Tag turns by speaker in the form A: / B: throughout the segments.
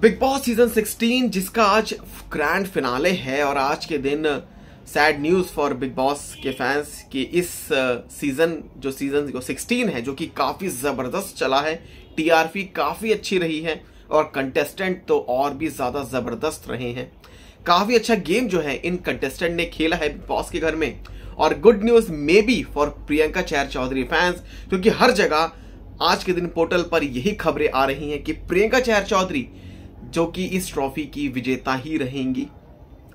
A: big boss season 16 जिसका आज grand finale है और आज के दिन sad news for Bigg Boss के फैंस कि इस सीज़न जो सीज़न 16 है जो कि काफ़ी ज़बरदस्त चला है टीआरपी काफ़ी अच्छी रही है और कंटेस्टेंट तो और भी ज़्यादा ज़बरदस्त रहे हैं काफ़ी अच्छा गेम जो है इन कंटेस्टेंट ने खेला है बिग बॉस के घर में और good news maybe for Priyanka Chahar Choudhary fans क्योंकि हर जगह आज के दिन पोर्टल पर यही खबरें आ रही हैं कि प्रियंका चैर चौधरी जो कि इस ट्रॉफी की विजेता ही रहेंगी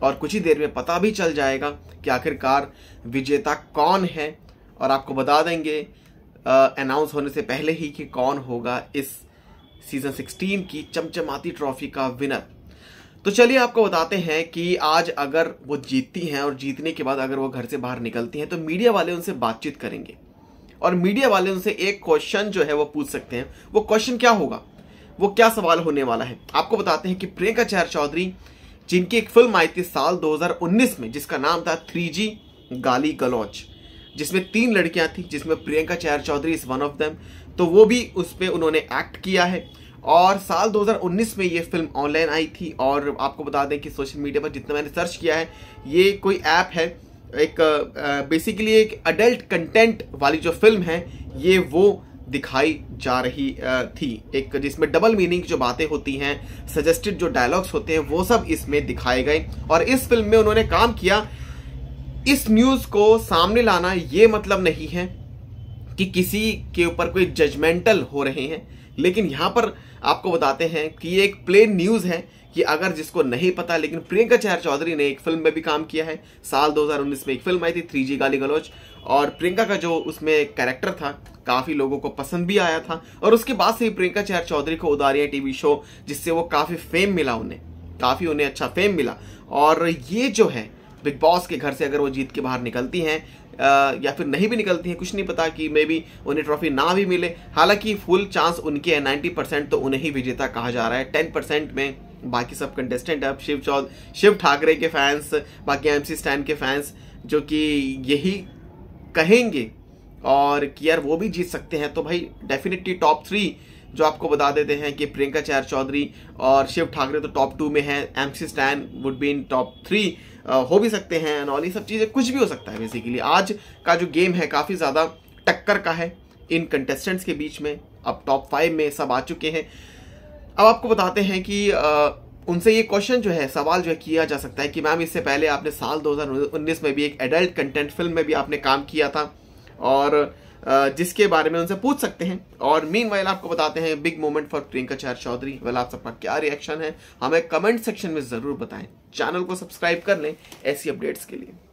A: और कुछ ही देर में पता भी चल जाएगा कि आखिरकार विजेता कौन है और आपको बता देंगे अनाउंस होने से पहले ही कि कौन होगा इस सीजन 16 की चमचमाती ट्रॉफी का विनर तो चलिए आपको बताते हैं कि आज अगर वो जीतती हैं और जीतने के बाद अगर वो घर से बाहर निकलती हैं तो मीडिया वाले उनसे बातचीत करेंगे और मीडिया वाले उनसे एक क्वेश्चन जो है वो पूछ सकते हैं वो क्वेश्चन क्या होगा वो क्या सवाल होने वाला है आपको बताते हैं कि प्रियंका चहर चौधरी जिनकी एक फिल्म आई थी साल 2019 में जिसका नाम था थ्री जी गाली गलौच जिसमें तीन लड़कियां थी जिसमें Priyanka Chahar Choudhary is one of them तो वो भी उस पर उन्होंने एक्ट किया है और साल 2019 में ये फिल्म ऑनलाइन आई थी और आपको बता दें कि सोशल मीडिया पर जितना मैंने सर्च किया है ये कोई ऐप है एक बेसिकली एक अडल्ट कंटेंट वाली जो फिल्म है ये वो दिखाई जा रही थी एक जिसमें डबल मीनिंग जो बातें होती हैं सजेस्टेड जो डायलॉग्स होते हैं वो सब इसमें दिखाए गए और इस फिल्म में उन्होंने काम किया इस न्यूज़ को सामने लाना ये मतलब नहीं है कि किसी के ऊपर कोई जजमेंटल हो रहे हैं लेकिन यहां पर आपको बताते हैं कि ये एक प्लेन न्यूज़ है कि अगर जिसको नहीं पता लेकिन प्रियंका चहर चौधरी ने एक फिल्म में भी काम किया है साल 2019 में एक फिल्म आई थी थ्री जी गाली गलोच और प्रियंका का जो उसमें कैरेक्टर था काफी लोगों को पसंद भी आया था और उसके बाद से ही प्रियंका चहर चौधरी को उदारिया टीवी शो जिससे वो काफी फेम मिला उन्हें काफी उन्हें अच्छा फेम मिला और ये जो है बिग बॉस के घर से अगर वो जीत के बाहर निकलती हैं या फिर नहीं भी निकलती हैं कुछ नहीं पता कि मे बी उन्हें ट्रॉफी ना भी मिले हालांकि फुल चांस उनके है नाइन्टी परसेंट तो उन्हें ही विजेता कहा जा रहा है टेन परसेंट में बाकी सब कंटेस्टेंट अब शिव चौध शिव ठाकरे के फैंस बाकी एम स्टैन के फैंस जो कि यही कहेंगे और कियर वो भी जीत सकते हैं तो भाई डेफिनेटली टॉप थ्री जो आपको बता देते हैं कि प्रियंका चार चौधरी और शिव ठाकरे तो टॉप टू में है M C Stan would be in top three हो भी सकते हैं एंड ऑल ये सब चीज़ें कुछ भी हो सकता है बेसिकली आज का जो गेम है काफ़ी ज़्यादा टक्कर का है इन कंटेस्टेंट्स के बीच में अब टॉप फाइव में सब आ चुके हैं अब आपको बताते हैं कि आ, उनसे ये क्वेश्चन जो है सवाल जो है किया जा सकता है कि मैम इससे पहले आपने साल 2019 में भी एक एडल्ट कंटेंट फिल्म में भी आपने काम किया था और जिसके बारे में उनसे पूछ सकते हैं और मीन वाइल आपको बताते हैं बिग मोमेंट फॉर प्रियंका चार चौधरी वेल आप सबका क्या रिएक्शन है हमें कमेंट सेक्शन में ज़रूर बताएं चैनल को सब्सक्राइब कर लें ऐसी अपडेट्स के लिए